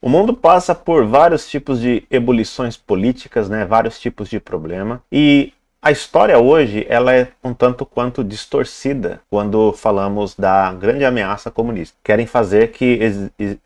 O mundo passa por vários tipos de ebulições políticas, né, vários tipos de problema, e a história hoje ela é um tanto quanto distorcida quando falamos da grande ameaça comunista. Querem fazer que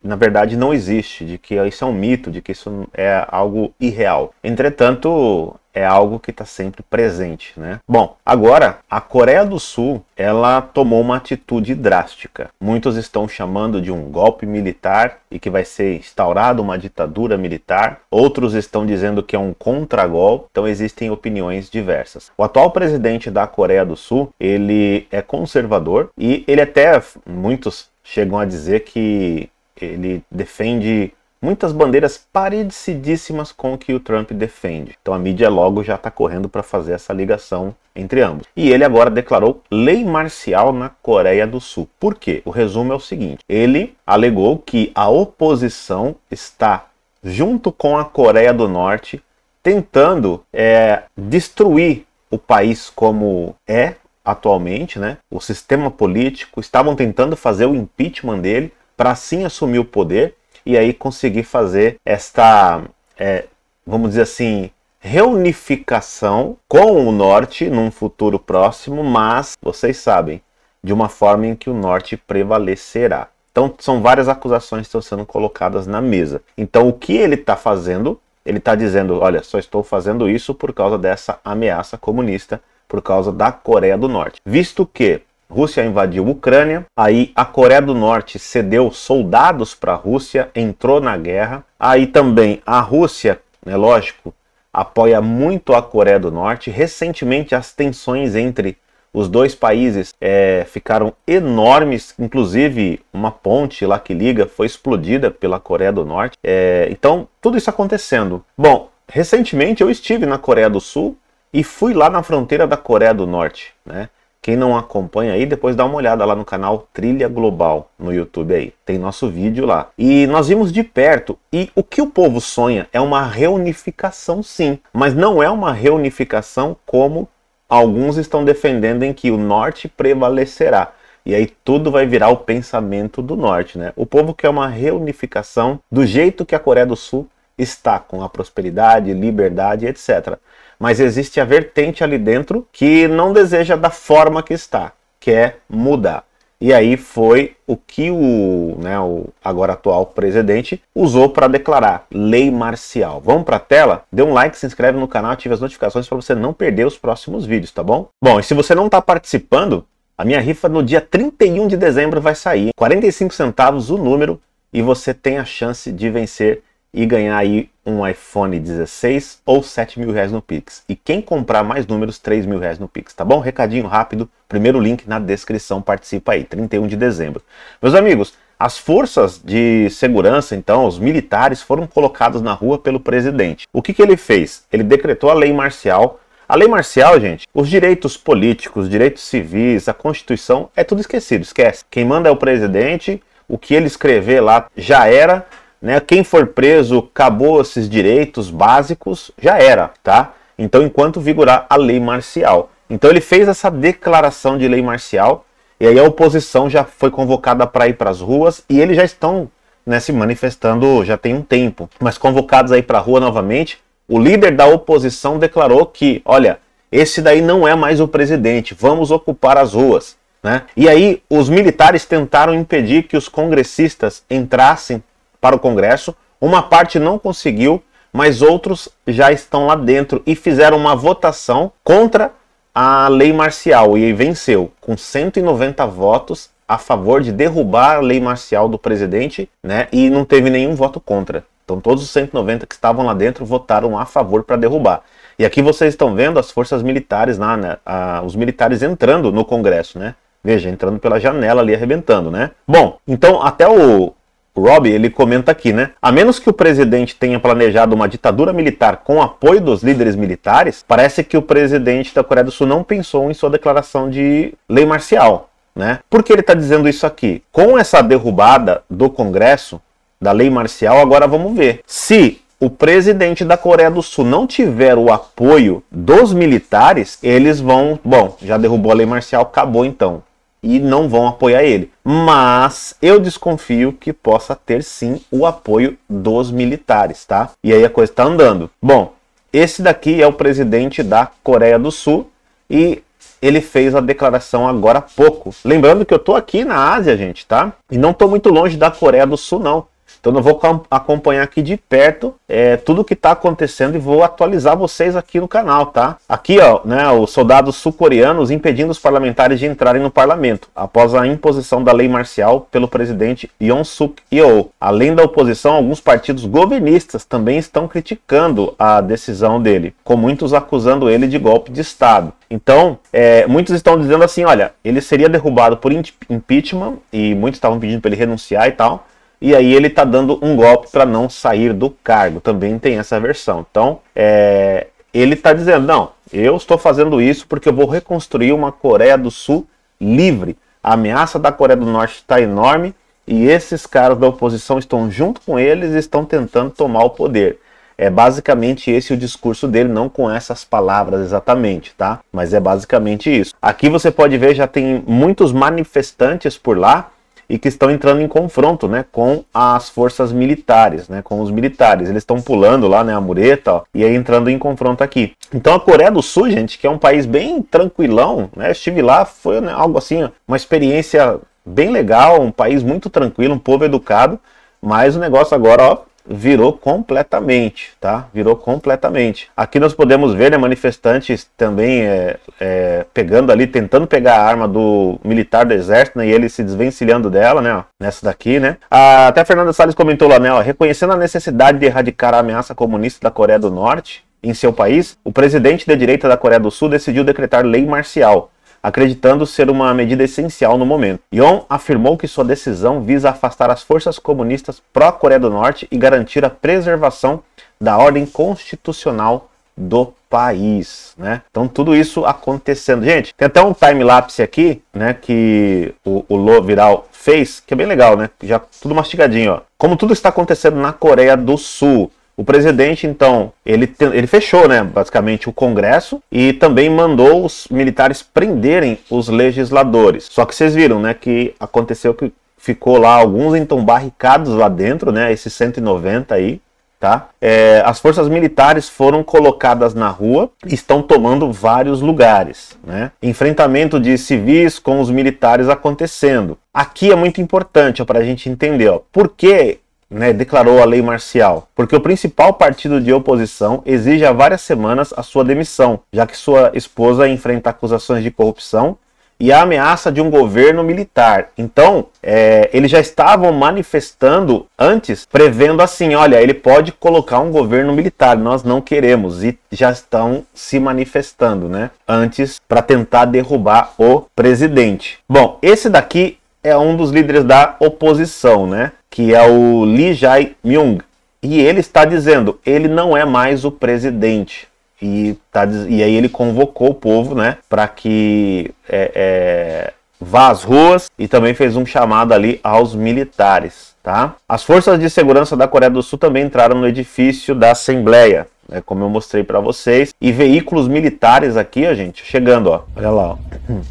na verdade não existe, de que isso é um mito, de que isso é algo irreal. Entretanto, é algo que está sempre presente, né? Bom, agora a Coreia do Sul ela tomou uma atitude drástica. Muitos estão chamando de um golpe militar e que vai ser instaurada uma ditadura militar. Outros estão dizendo que é um contragolpe. Então existem opiniões diversas. O atual presidente da Coreia do Sul ele é conservador e ele até muitos chegam a dizer que ele defende muitas bandeiras parecidíssimas com o que o Trump defende. Então a mídia logo já está correndo para fazer essa ligação entre ambos. E ele agora declarou lei marcial na Coreia do Sul. Por quê? O resumo é o seguinte: ele alegou que a oposição está junto com a Coreia do Norte tentando é, destruir o país como é atualmente, né? O sistema político estavam tentando fazer o impeachment dele para assim assumir o poder e aí conseguir fazer esta, é, vamos dizer assim, reunificação com o norte num futuro próximo, mas vocês sabem, de uma forma em que o norte prevalecerá. Então são várias acusações que estão sendo colocadas na mesa. Então o que ele está fazendo? Ele está dizendo, olha, só estou fazendo isso por causa dessa ameaça comunista, por causa da Coreia do Norte. Visto que Rússia invadiu a Ucrânia, aí a Coreia do Norte cedeu soldados para a Rússia, entrou na guerra. Aí também a Rússia, é lógico, apoia muito a Coreia do Norte. Recentemente as tensões entre os dois países é, ficaram enormes, inclusive uma ponte lá que liga foi explodida pela Coreia do Norte. É, então, tudo isso acontecendo. Bom, recentemente eu estive na Coreia do Sul e fui lá na fronteira da Coreia do Norte, né? Quem não acompanha aí, depois dá uma olhada lá no canal Trilha Global no YouTube aí. Tem nosso vídeo lá. E nós vimos de perto e o que o povo sonha é uma reunificação sim, mas não é uma reunificação como alguns estão defendendo em que o norte prevalecerá. E aí tudo vai virar o pensamento do norte, né? O povo quer uma reunificação do jeito que a Coreia do Sul está com a prosperidade, liberdade, etc. Mas existe a vertente ali dentro que não deseja da forma que está, quer é mudar. E aí foi o que o, né, o agora atual presidente usou para declarar lei marcial. Vamos para a tela? Dê um like, se inscreve no canal, ative as notificações para você não perder os próximos vídeos, tá bom? Bom, e se você não está participando, a minha rifa no dia 31 de dezembro vai sair, 45 centavos o número, e você tem a chance de vencer e ganhar aí um iPhone 16 ou 7 mil reais no Pix. E quem comprar mais números, 3 mil reais no Pix, tá bom? Recadinho rápido, primeiro link na descrição, participa aí, 31 de dezembro. Meus amigos, as forças de segurança, então, os militares, foram colocados na rua pelo presidente. O que, que ele fez? Ele decretou a lei marcial. A lei marcial, gente, os direitos políticos, direitos civis, a Constituição, é tudo esquecido, esquece. Quem manda é o presidente, o que ele escrever lá já era, né? Quem for preso acabou esses direitos básicos, já era, tá? Então, enquanto vigorar a lei marcial. Então, ele fez essa declaração de lei marcial e aí a oposição já foi convocada para ir para as ruas e eles já estão né, se manifestando já tem um tempo, mas convocados aí para a rua novamente. O líder da oposição declarou que, olha, esse daí não é mais o presidente, vamos ocupar as ruas. Né? E aí os militares tentaram impedir que os congressistas entrassem para o Congresso, uma parte não conseguiu, mas outros já estão lá dentro e fizeram uma votação contra a lei marcial e venceu com 190 votos a favor de derrubar a lei marcial do presidente, né? E não teve nenhum voto contra. Então todos os 190 que estavam lá dentro votaram a favor para derrubar. E aqui vocês estão vendo as forças militares lá, né? os militares entrando no Congresso, né? Veja, entrando pela janela ali, arrebentando, né? Bom, então até o Rob, ele comenta aqui, né? A menos que o presidente tenha planejado uma ditadura militar com apoio dos líderes militares, parece que o presidente da Coreia do Sul não pensou em sua declaração de lei marcial, né? Por que ele está dizendo isso aqui? Com essa derrubada do Congresso, da lei marcial, agora vamos ver. Se o presidente da Coreia do Sul não tiver o apoio dos militares, eles vão. Bom, já derrubou a lei marcial, acabou então e não vão apoiar ele. Mas eu desconfio que possa ter sim o apoio dos militares, tá? E aí a coisa está andando. Bom, esse daqui é o presidente da Coreia do Sul e ele fez a declaração agora há pouco. Lembrando que eu tô aqui na Ásia, gente, tá? E não tô muito longe da Coreia do Sul, não. Então eu vou acompanhar aqui de perto é, tudo que está acontecendo e vou atualizar vocês aqui no canal, tá? Aqui, ó, né, os soldados sul-coreanos impedindo os parlamentares de entrarem no parlamento após a imposição da lei marcial pelo presidente Yoon Suk Yeol. Além da oposição, alguns partidos governistas também estão criticando a decisão dele, com muitos acusando ele de golpe de estado. Então, é, muitos estão dizendo assim, olha, ele seria derrubado por impeachment e muitos estavam pedindo para ele renunciar e tal e aí ele está dando um golpe para não sair do cargo. Também tem essa versão. Então, é, ele está dizendo: não, eu estou fazendo isso porque eu vou reconstruir uma Coreia do Sul livre. A ameaça da Coreia do Norte está enorme e esses caras da oposição estão junto com eles e estão tentando tomar o poder. É basicamente esse o discurso dele, não com essas palavras exatamente, tá? Mas é basicamente isso. Aqui você pode ver já tem muitos manifestantes por lá e que estão entrando em confronto né, com as forças militares, né, com os militares. Eles estão pulando lá né, a mureta ó, e aí entrando em confronto aqui. Então a Coreia do Sul, gente, que é um país bem tranquilão, né, estive lá, foi né, algo assim, uma experiência bem legal, um país muito tranquilo, um povo educado, mas o negócio agora ó, virou completamente, tá? Virou completamente. Aqui nós podemos ver né, manifestantes também é, é, pegando ali, tentando pegar a arma do militar do exército, né? E ele se desvencilhando dela, né? Ó, nessa daqui, né? A, ah, até a Fernanda Salles comentou lá, né? Ó, reconhecendo a necessidade de erradicar a ameaça comunista da Coreia do Norte em seu país, o presidente da direita da Coreia do Sul decidiu decretar lei marcial acreditando ser uma medida essencial no momento. Yon afirmou que sua decisão visa afastar as forças comunistas pró-Coreia do Norte e garantir a preservação da ordem constitucional do país, né? Então tudo isso acontecendo. Gente, tem até um time-lapse aqui, né, que o, o Lo Viral fez, que é bem legal, né? Já tudo mastigadinho, ó. Como tudo está acontecendo na Coreia do Sul, o presidente, então, ele, te, ele fechou, né, basicamente, o Congresso e também mandou os militares prenderem os legisladores. Só que vocês viram, né, que aconteceu que ficou lá alguns, então, barricados lá dentro, né, esses 190 aí, tá? É, as forças militares foram colocadas na rua e estão tomando vários lugares, né? Enfrentamento de civis com os militares acontecendo. Aqui é muito importante para a gente entender, ó, por que né, declarou a lei marcial, porque o principal partido de oposição exige há várias semanas a sua demissão, já que sua esposa enfrenta acusações de corrupção e a ameaça de um governo militar. Então, é, eles já estavam manifestando antes, prevendo assim: olha, ele pode colocar um governo militar, nós não queremos, e já estão se manifestando, né? Antes, para tentar derrubar o presidente. Bom, esse daqui é um dos líderes da oposição, né? Que é o Lee Jae-myung. E ele está dizendo, ele não é mais o presidente. E, tá, e aí ele convocou o povo, né? Para que é, é, vá às ruas e também fez um chamado ali aos militares. Tá? As forças de segurança da Coreia do Sul também entraram no edifício da Assembleia é como eu mostrei para vocês. E veículos militares aqui, ó, gente, chegando, ó. Olha lá, ó.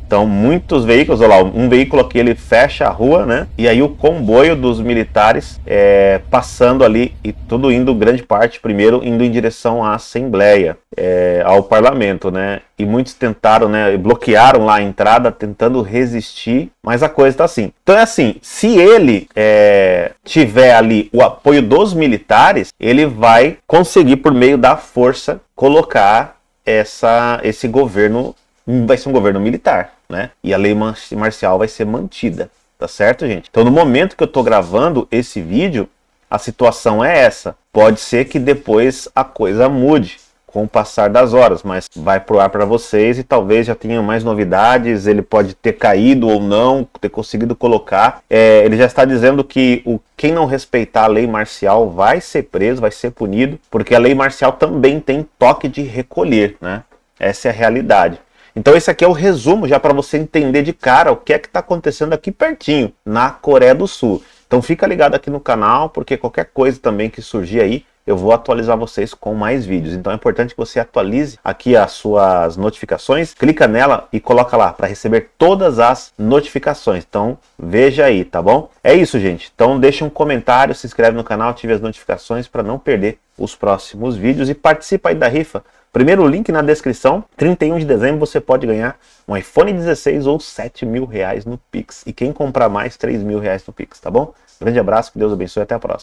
Então, muitos veículos, olha lá, um veículo aqui ele fecha a rua, né? E aí o comboio dos militares é, passando ali e tudo indo, grande parte, primeiro, indo em direção à Assembleia, é, ao parlamento, né? e muitos tentaram, né, bloquearam lá a entrada, tentando resistir, mas a coisa tá assim. Então é assim, se ele é, tiver ali o apoio dos militares, ele vai conseguir por meio da força colocar essa, esse governo, vai ser um governo militar, né? E a lei marcial vai ser mantida, tá certo, gente? Então no momento que eu tô gravando esse vídeo, a situação é essa. Pode ser que depois a coisa mude com o passar das horas, mas vai pro ar para vocês e talvez já tenha mais novidades. Ele pode ter caído ou não, ter conseguido colocar. É, ele já está dizendo que o quem não respeitar a lei marcial vai ser preso, vai ser punido, porque a lei marcial também tem toque de recolher, né? Essa é a realidade. Então esse aqui é o resumo já para você entender de cara o que é que está acontecendo aqui pertinho na Coreia do Sul. Então fica ligado aqui no canal porque qualquer coisa também que surgir aí eu vou atualizar vocês com mais vídeos. Então é importante que você atualize aqui as suas notificações, clica nela e coloca lá para receber todas as notificações. Então veja aí, tá bom? É isso, gente. Então deixa um comentário, se inscreve no canal, ative as notificações para não perder os próximos vídeos e participa aí da rifa. Primeiro link na descrição, 31 de dezembro você pode ganhar um iPhone 16 ou 7 mil reais no Pix. E quem comprar mais, 3 mil reais no Pix, tá bom? Grande abraço, que Deus abençoe e até a próxima.